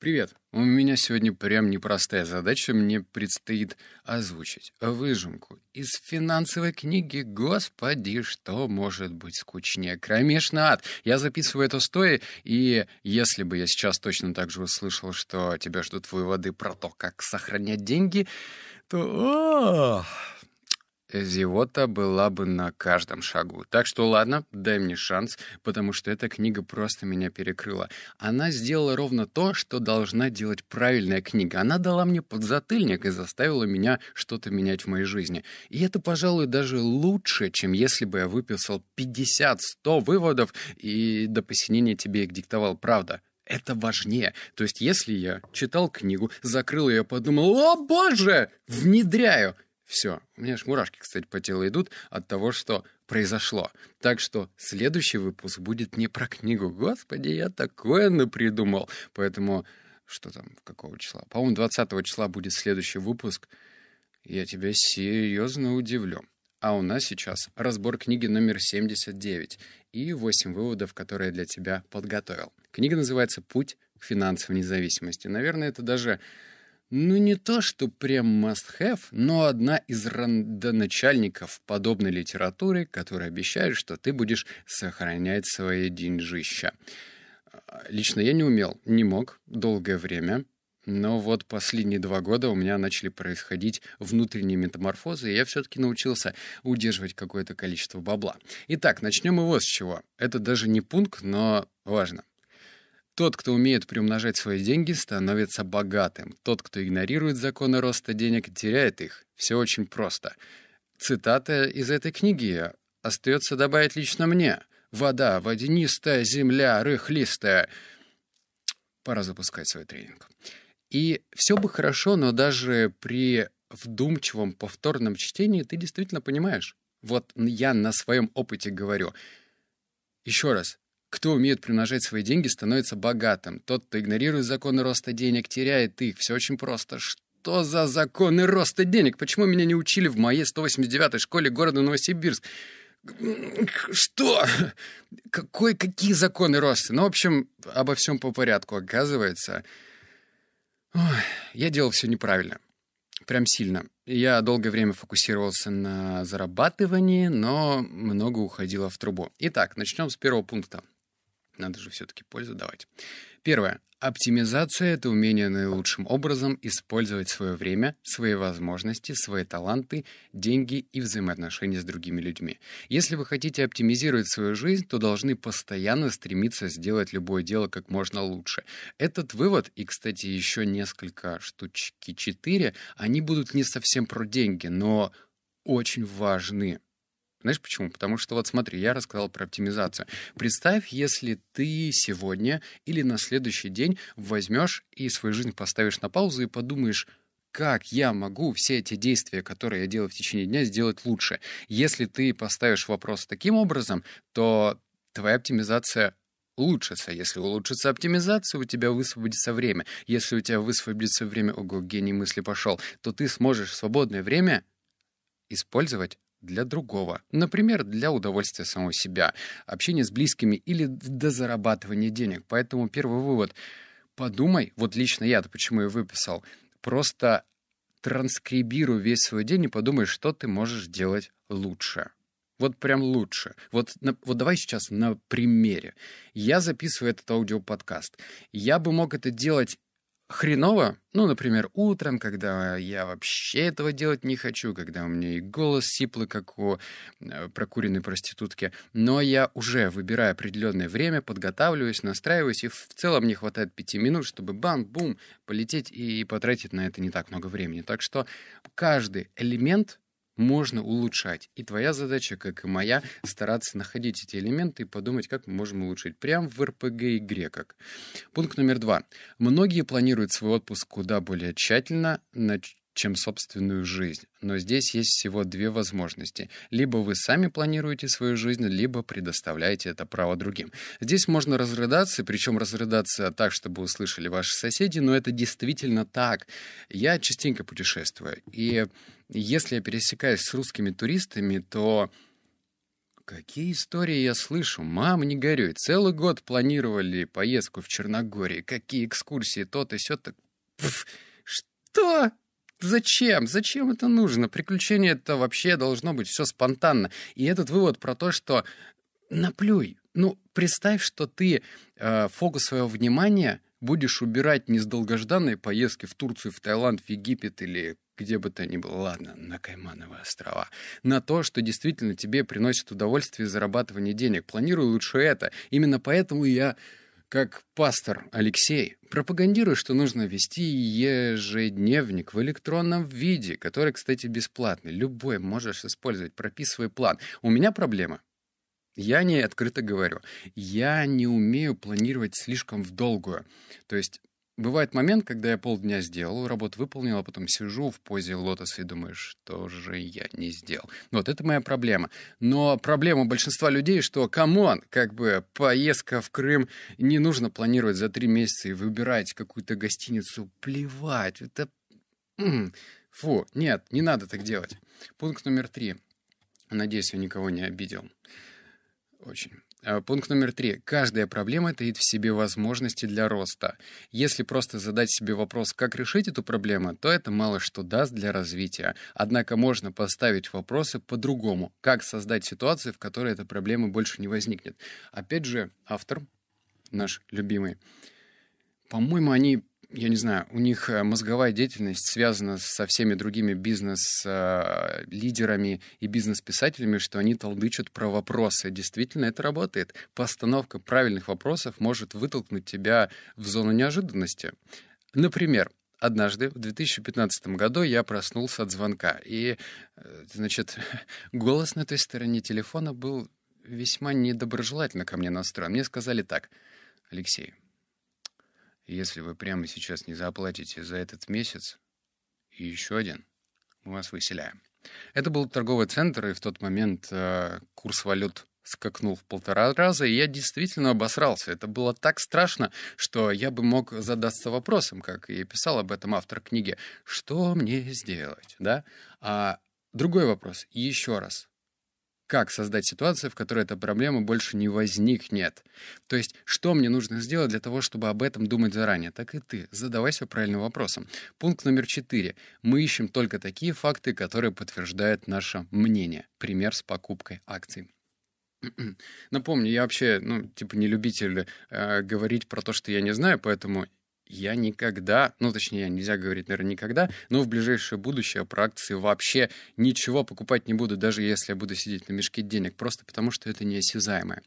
Привет. У меня сегодня прям непростая задача. Мне предстоит озвучить выжимку из финансовой книги «Господи, что может быть скучнее?» Кромешный ад. Я записываю это стоя, и если бы я сейчас точно так же услышал, что тебя ждут выводы про то, как сохранять деньги, то... О, Зевота была бы на каждом шагу. Так что ладно, дай мне шанс, потому что эта книга просто меня перекрыла. Она сделала ровно то, что должна делать правильная книга. Она дала мне подзатыльник и заставила меня что-то менять в моей жизни. И это, пожалуй, даже лучше, чем если бы я выписал 50-100 выводов и до посинения тебе их диктовал, правда. Это важнее. То есть, если я читал книгу, закрыл ее, подумал, «О, боже!» Внедряю. Все. У меня аж мурашки, кстати, по телу идут от того, что произошло. Так что следующий выпуск будет не про книгу. Господи, я такое напридумал. Поэтому что там, какого числа? По-моему, 20 числа будет следующий выпуск. Я тебя серьезно удивлю. А у нас сейчас разбор книги номер 79 и 8 выводов, которые я для тебя подготовил. Книга называется «Путь к финансовой независимости». Наверное, это даже ну не то, что прям must-have, но одна из рандоначальников подобной литературы, которая обещает, что ты будешь сохранять свои деньжища. А, лично я не умел, не мог долгое время, но вот последние два года у меня начали происходить внутренние метаморфозы, и я все-таки научился удерживать какое-то количество бабла. Итак, начнем мы его с чего. Это даже не пункт, но важно. Тот, кто умеет приумножать свои деньги, становится богатым. Тот, кто игнорирует законы роста денег, теряет их. Все очень просто. Цитата из этой книги остается добавить лично мне. «Вода, водянистая, земля, рыхлистая». Пора запускать свой тренинг. И все бы хорошо, но даже при вдумчивом повторном чтении ты действительно понимаешь. Вот я на своем опыте говорю. Еще раз, кто умеет примножать свои деньги, становится богатым. Тот, кто игнорирует законы роста денег, теряет их. Все очень просто. Что за законы роста денег? Почему меня не учили в моей 189-й школе города Новосибирск? Что? Какой, какие законы роста? Ну, в общем, обо всем по порядку, оказывается. Ой, я делал все неправильно. Прям сильно. Я долгое время фокусировался на зарабатывании, но много уходило в трубу. Итак, начнем с первого пункта. Надо же все-таки пользу давать. Первое. Оптимизация — это умение наилучшим образом использовать свое время, свои возможности, свои таланты, деньги и взаимоотношения с другими людьми. Если вы хотите оптимизировать свою жизнь, то должны постоянно стремиться сделать любое дело как можно лучше. Этот вывод и, кстати, еще несколько штучки четыре, они будут не совсем про деньги, но очень важны. Знаешь почему? Потому что вот смотри, я рассказал про оптимизацию. Представь, если ты сегодня или на следующий день возьмешь и свою жизнь поставишь на паузу и подумаешь, как я могу все эти действия, которые я делаю в течение дня, сделать лучше. Если ты поставишь вопрос таким образом, то твоя оптимизация улучшится. Если улучшится оптимизация, у тебя высвободится время. Если у тебя высвободится время, ого, гений мысли пошел, то ты сможешь свободное время использовать для другого. Например, для удовольствия самого себя, общения с близкими или до зарабатывания денег. Поэтому первый вывод — подумай, вот лично я это почему и выписал, просто транскрибируй весь свой день и подумай, что ты можешь делать лучше. Вот прям лучше. Вот, на, вот давай сейчас на примере. Я записываю этот аудиоподкаст. Я бы мог это делать хреново, ну, например, утром, когда я вообще этого делать не хочу, когда у меня и голос сиплый, как у э, прокуренной проститутки, но я уже, выбираю определенное время, подготавливаюсь, настраиваюсь, и в целом мне хватает пяти минут, чтобы бам-бум полететь и потратить на это не так много времени. Так что каждый элемент можно улучшать. И твоя задача, как и моя, стараться находить эти элементы и подумать, как мы можем улучшить. Прям в РПГ-игре как. Пункт номер два. Многие планируют свой отпуск куда более тщательно, чем собственную жизнь. Но здесь есть всего две возможности. Либо вы сами планируете свою жизнь, либо предоставляете это право другим. Здесь можно разрыдаться, причем разрыдаться так, чтобы услышали ваши соседи, но это действительно так. Я частенько путешествую, и если я пересекаюсь с русскими туристами, то... Какие истории я слышу? Мам, не горюй. Целый год планировали поездку в Черногории. Какие экскурсии, то-то, сё-то. что? Зачем? Зачем это нужно? Приключение это вообще должно быть все спонтанно. И этот вывод про то, что наплюй. Ну, представь, что ты э, фокус своего внимания будешь убирать не с долгожданной поездки в Турцию, в Таиланд, в Египет или где бы то ни было, ладно, на Каймановые острова, на то, что действительно тебе приносит удовольствие зарабатывание денег. Планируй лучше это. Именно поэтому я, как пастор Алексей, пропагандирую, что нужно вести ежедневник в электронном виде, который, кстати, бесплатный. Любой можешь использовать, прописывай план. У меня проблема. Я не открыто говорю. Я не умею планировать слишком в долгую. То есть бывает момент, когда я полдня сделал, работу выполнил, а потом сижу в позе лотоса и думаю, что же я не сделал. Вот, это моя проблема. Но проблема большинства людей, что, камон, как бы поездка в Крым не нужно планировать за три месяца и выбирать какую-то гостиницу. Плевать, это... Фу, нет, не надо так делать. Пункт номер три. Надеюсь, я никого не обидел. Очень. Э, пункт номер три. Каждая проблема таит в себе возможности для роста. Если просто задать себе вопрос, как решить эту проблему, то это мало что даст для развития. Однако можно поставить вопросы по-другому. Как создать ситуацию, в которой эта проблема больше не возникнет? Опять же, автор, наш любимый, по-моему, они я не знаю, у них э, мозговая деятельность связана со всеми другими бизнес-лидерами э, и бизнес-писателями, что они толдычат про вопросы. Действительно, это работает. Постановка правильных вопросов может вытолкнуть тебя в зону неожиданности. Например, однажды, в 2015 году, я проснулся от звонка. И, э, значит, голос на той стороне телефона был весьма недоброжелательно ко мне настроен. Мне сказали так, Алексей, если вы прямо сейчас не заплатите за этот месяц и еще один, мы вас выселяем. Это был торговый центр, и в тот момент э, курс валют скакнул в полтора раза, и я действительно обосрался. Это было так страшно, что я бы мог задаться вопросом, как и писал об этом автор книги, что мне сделать, да? А другой вопрос, еще раз как создать ситуацию, в которой эта проблема больше не возникнет. То есть, что мне нужно сделать для того, чтобы об этом думать заранее? Так и ты. Задавайся правильным вопросом. Пункт номер четыре. Мы ищем только такие факты, которые подтверждают наше мнение. Пример с покупкой акций. Напомню, я вообще, ну, типа, не любитель э, говорить про то, что я не знаю, поэтому я никогда, ну точнее, нельзя говорить, наверное, никогда, но в ближайшее будущее про акции вообще ничего покупать не буду, даже если я буду сидеть на мешке денег, просто потому что это неосязаемое.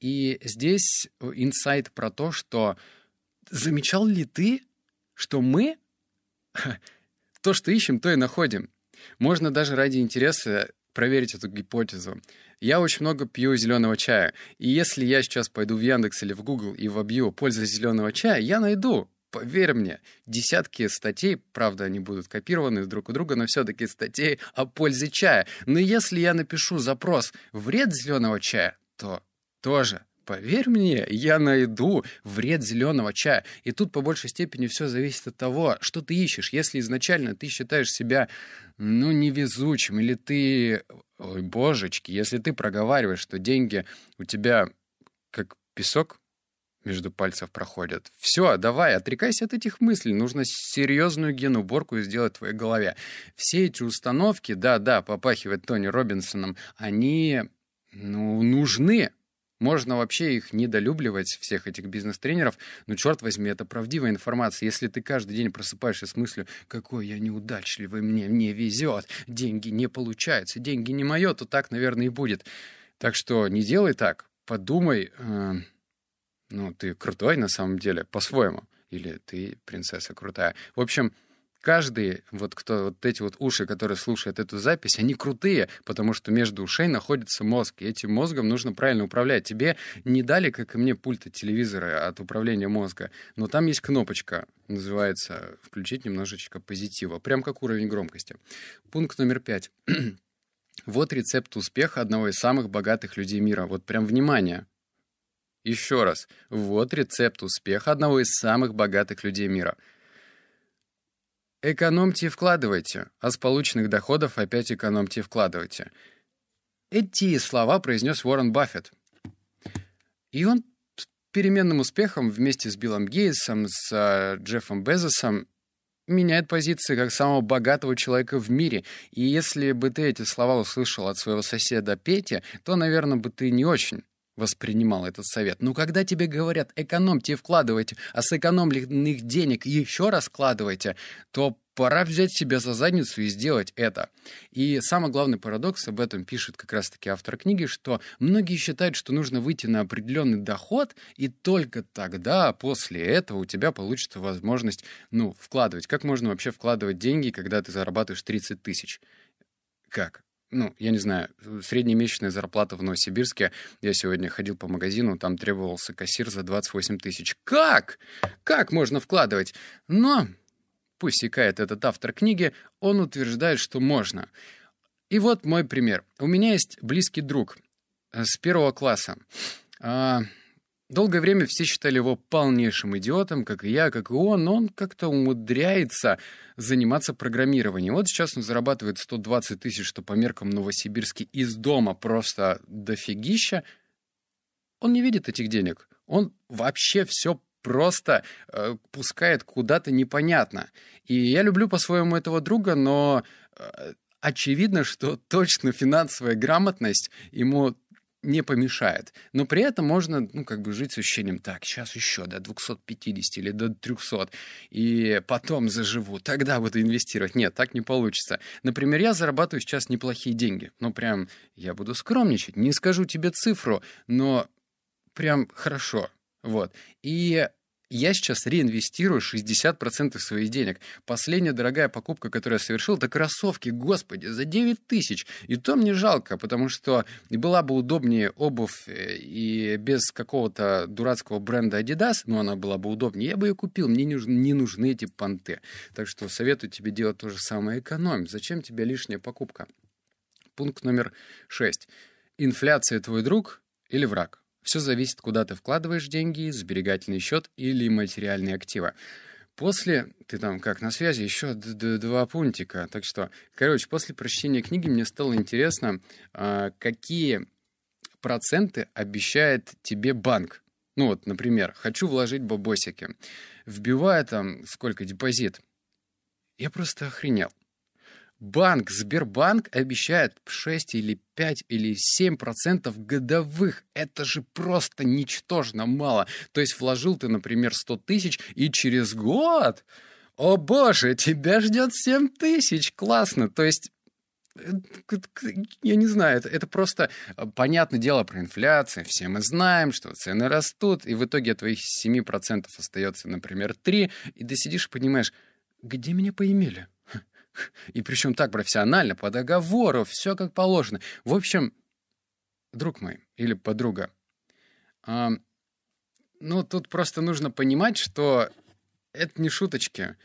И здесь э, инсайт про то, что замечал ли ты, что мы то, что ищем, то и находим. Можно даже ради интереса проверить эту гипотезу. Я очень много пью зеленого чая. И если я сейчас пойду в Яндекс или в Google и вобью пользу зеленого чая, я найду поверь мне, десятки статей, правда, они будут копированы друг у друга, но все-таки статей о пользе чая. Но если я напишу запрос «вред зеленого чая», то тоже Поверь мне, я найду вред зеленого чая. И тут по большей степени все зависит от того, что ты ищешь. Если изначально ты считаешь себя, ну, невезучим, или ты, ой, божечки, если ты проговариваешь, что деньги у тебя как песок между пальцев проходят. Все, давай, отрекайся от этих мыслей. Нужно серьезную генуборку сделать в твоей голове. Все эти установки, да-да, попахивает Тони Робинсоном, они, ну, нужны. Можно вообще их недолюбливать, всех этих бизнес-тренеров, но, черт возьми, это правдивая информация. Если ты каждый день просыпаешься с мыслью «какой я неудачливый, мне не везет, деньги не получаются, деньги не мое», то так, наверное, и будет. Так что не делай так, подумай... Э ну, ты крутой на самом деле по-своему, или ты принцесса крутая. В общем, каждый, вот кто, вот эти вот уши, которые слушают эту запись, они крутые, потому что между ушей находится мозг, и этим мозгом нужно правильно управлять. Тебе не дали, как и мне, пульт от телевизора от управления мозга, но там есть кнопочка, называется «Включить немножечко позитива», прям как уровень громкости. Пункт номер пять. вот рецепт успеха одного из самых богатых людей мира. Вот прям внимание, еще раз, вот рецепт успеха одного из самых богатых людей мира. Экономьте и вкладывайте, а с полученных доходов опять экономьте и вкладывайте. Эти слова произнес Уоррен Баффет. И он с переменным успехом вместе с Биллом Гейтсом, с э, Джеффом Безосом меняет позиции как самого богатого человека в мире. И если бы ты эти слова услышал от своего соседа Пети, то, наверное, бы ты не очень воспринимал этот совет. Но когда тебе говорят «экономьте и вкладывайте», а сэкономленных денег еще раз вкладывайте, то пора взять себя за задницу и сделать это. И самый главный парадокс, об этом пишет как раз-таки автор книги, что многие считают, что нужно выйти на определенный доход, и только тогда, после этого, у тебя получится возможность, ну, вкладывать. Как можно вообще вкладывать деньги, когда ты зарабатываешь 30 тысяч? Как? ну, я не знаю, среднемесячная зарплата в Новосибирске, я сегодня ходил по магазину, там требовался кассир за 28 тысяч. Как? Как можно вкладывать? Но, пусть икает этот автор книги, он утверждает, что можно. И вот мой пример. У меня есть близкий друг э, с первого класса. А, Долгое время все считали его полнейшим идиотом, как и я, как и он, но он как-то умудряется заниматься программированием. Вот сейчас он зарабатывает 120 тысяч, что по меркам Новосибирске из дома просто дофигища. Он не видит этих денег. Он вообще все просто э, пускает куда-то непонятно. И я люблю по-своему этого друга, но э, очевидно, что точно финансовая грамотность ему не помешает. Но при этом можно, ну, как бы жить с ощущением, так, сейчас еще до 250 или до 300, и потом заживу, тогда буду инвестировать. Нет, так не получится. Например, я зарабатываю сейчас неплохие деньги. Ну, прям, я буду скромничать, не скажу тебе цифру, но прям хорошо. Вот. И я сейчас реинвестирую 60% своих денег. Последняя дорогая покупка, которую я совершил, это кроссовки, господи, за 9 тысяч. И то мне жалко, потому что была бы удобнее обувь э, и без какого-то дурацкого бренда Adidas, но она была бы удобнее, я бы ее купил, мне не нужны, эти понты. Так что советую тебе делать то же самое, экономь. Зачем тебе лишняя покупка? Пункт номер 6. Инфляция твой друг или враг? Все зависит, куда ты вкладываешь деньги, сберегательный счет или материальные активы. После, ты там как на связи, еще два пунктика. Так что, короче, после прочтения книги мне стало интересно, а, какие проценты обещает тебе банк. Ну вот, например, хочу вложить бабосики. Вбивая там сколько депозит. Я просто охренел банк Сбербанк обещает 6 или 5 или 7 процентов годовых. Это же просто ничтожно мало. То есть вложил ты, например, 100 тысяч и через год... О боже, тебя ждет 7 тысяч, классно. То есть э, я не знаю, это, это просто э, понятное дело про инфляцию. Все мы знаем, что цены растут, и в итоге от твоих 7% остается, например, 3%, и ты сидишь и понимаешь, где меня поимели? И причем так профессионально, по договору, все как положено. В общем, друг мой или подруга, э, ну, тут просто нужно понимать, что это не шуточки.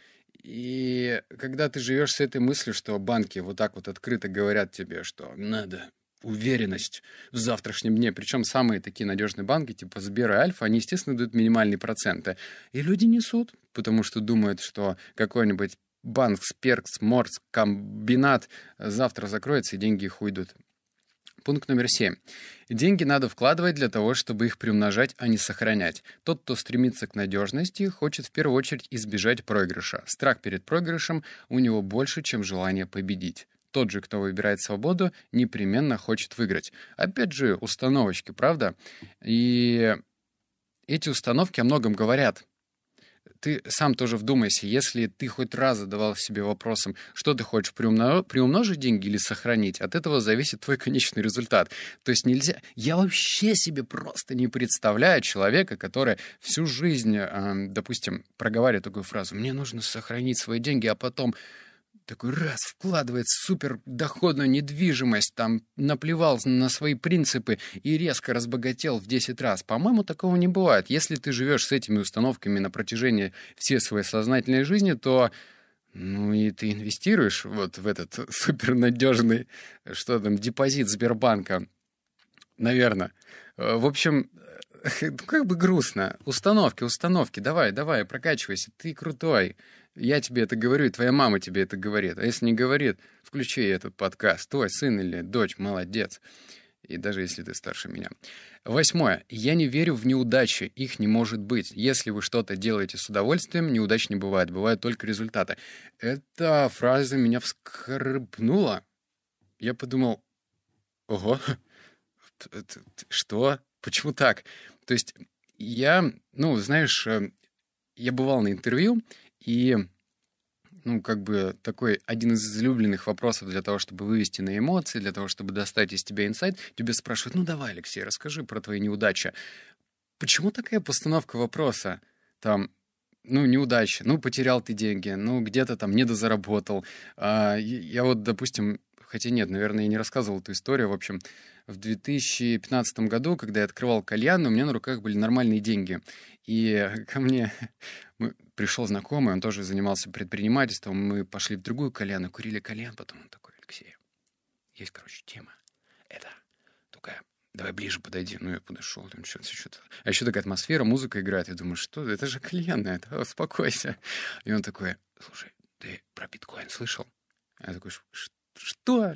И когда ты живешь с этой мыслью, что банки вот так вот открыто говорят тебе, что надо уверенность в завтрашнем дне. Причем самые такие надежные банки, типа Сбер и Альфа, они, естественно, дают минимальные проценты. И люди несут, потому что думают, что какой-нибудь банк, Сперкс, Морс, комбинат завтра закроется и деньги их уйдут. Пункт номер 7. Деньги надо вкладывать для того, чтобы их приумножать, а не сохранять. Тот, кто стремится к надежности, хочет в первую очередь избежать проигрыша. Страх перед проигрышем у него больше, чем желание победить. Тот же, кто выбирает свободу, непременно хочет выиграть. Опять же, установочки, правда? И эти установки о многом говорят ты сам тоже вдумайся, если ты хоть раз задавал себе вопросом, что ты хочешь, приумно... приумножить деньги или сохранить, от этого зависит твой конечный результат. То есть нельзя... Я вообще себе просто не представляю человека, который всю жизнь, эм, допустим, проговаривает такую фразу, мне нужно сохранить свои деньги, а потом такой раз вкладывает в супердоходную недвижимость, там наплевал на свои принципы и резко разбогател в 10 раз. По-моему, такого не бывает. Если ты живешь с этими установками на протяжении всей своей сознательной жизни, то ну и ты инвестируешь вот в этот супернадежный, что там, депозит Сбербанка. Наверное. В общем, ну, как бы грустно. Установки, установки. Давай, давай, прокачивайся. Ты крутой. Я тебе это говорю, и твоя мама тебе это говорит. А если не говорит, включи этот подкаст. Твой сын или дочь, молодец. И даже если ты старше меня. Восьмое. Я не верю в неудачи. Их не может быть. Если вы что-то делаете с удовольствием, неудач не бывает. Бывают только результаты. Эта фраза меня вскорбнула. Я подумал, ого, что? Почему так? То есть я, ну, знаешь, э, я бывал на интервью, и ну, как бы такой один из излюбленных вопросов для того, чтобы вывести на эмоции, для того, чтобы достать из тебя инсайт, тебе спрашивают, ну давай, Алексей, расскажи про твои неудачи. Почему такая постановка вопроса? Там, ну, неудача, ну, потерял ты деньги, ну, где-то там недозаработал. А, я вот, допустим, хотя нет, наверное, я не рассказывал эту историю. В общем, в 2015 году, когда я открывал кальян, у меня на руках были нормальные деньги. И ко мне пришел знакомый, он тоже занимался предпринимательством. Мы пошли в другую кальян, кальяну, курили кальян, потом он такой, Алексей, есть, короче, тема. Это такая давай ближе подойди. Ну, я подошел, там что-то, что-то. А еще такая атмосфера, музыка играет. Я думаю, что это же кальянная, это успокойся. И он такой, слушай, ты про биткоин слышал? Я такой, что? что?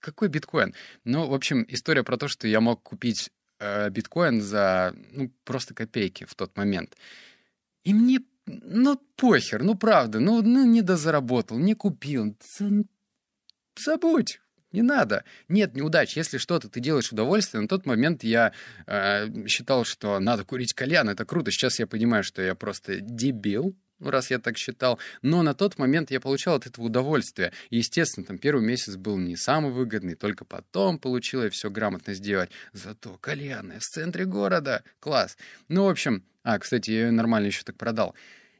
Какой биткоин? Ну, в общем, история про то, что я мог купить э, биткоин за, ну, просто копейки в тот момент. И мне, ну, похер, ну, правда, ну, ну не дозаработал, не купил. Забудь, не надо. Нет неудач. Если что-то ты делаешь удовольствие, на тот момент я э, считал, что надо курить кальян, это круто. Сейчас я понимаю, что я просто дебил, ну, раз я так считал. Но на тот момент я получал от этого удовольствие. И, естественно, там первый месяц был не самый выгодный, только потом получил я все грамотно сделать. Зато кальянная в центре города. Класс. Ну, в общем... А, кстати, я ее нормально еще так продал.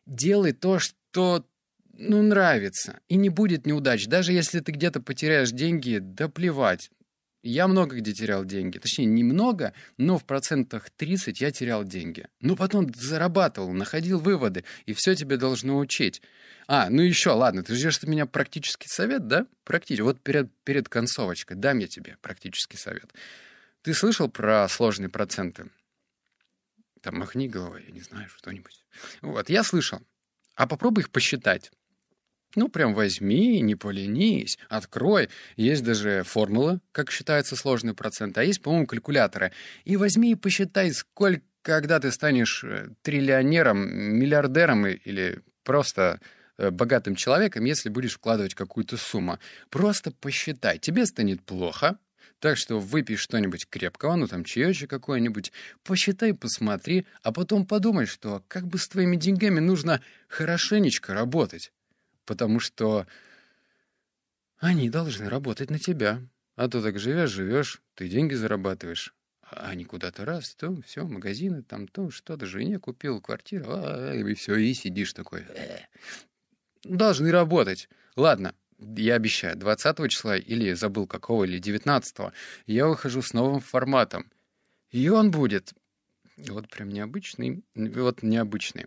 Делай то, что ну, нравится. И не будет неудач. Даже если ты где-то потеряешь деньги, да плевать. Я много где терял деньги. Точнее, немного, но в процентах 30 я терял деньги. Но ну, потом зарабатывал, находил выводы, и все тебе должно учить. А, ну еще, ладно, ты ждешь от меня практический совет, да? Практически. Вот перед, перед концовочкой дам я тебе практический совет. Ты слышал про сложные проценты? Там махни головой, я не знаю, что-нибудь. Вот, я слышал. А попробуй их посчитать. Ну, прям возьми, не поленись, открой. Есть даже формула, как считается сложный процент, а есть, по-моему, калькуляторы. И возьми и посчитай, сколько, когда ты станешь э, триллионером, миллиардером или просто э, богатым человеком, если будешь вкладывать какую-то сумму. Просто посчитай. Тебе станет плохо, так что выпей что-нибудь крепкого, ну там чаечек какой-нибудь, посчитай, посмотри, а потом подумай, что как бы с твоими деньгами нужно хорошенечко работать потому что они должны работать на тебя. А то так живешь, живешь, ты деньги зарабатываешь. А они куда-то раз, то все, магазины, там то, что-то, жене купил, квартиру, а, а и все, и сидишь такой. Э, должны работать. Ладно, я обещаю, 20 числа или забыл какого, или 19 я выхожу с новым форматом. И он будет вот прям необычный, вот необычный.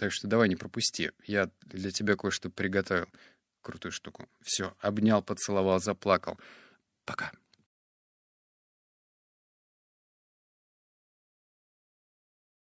Так что давай не пропусти. Я для тебя кое-что приготовил. Крутую штуку. Все, обнял, поцеловал, заплакал. Пока.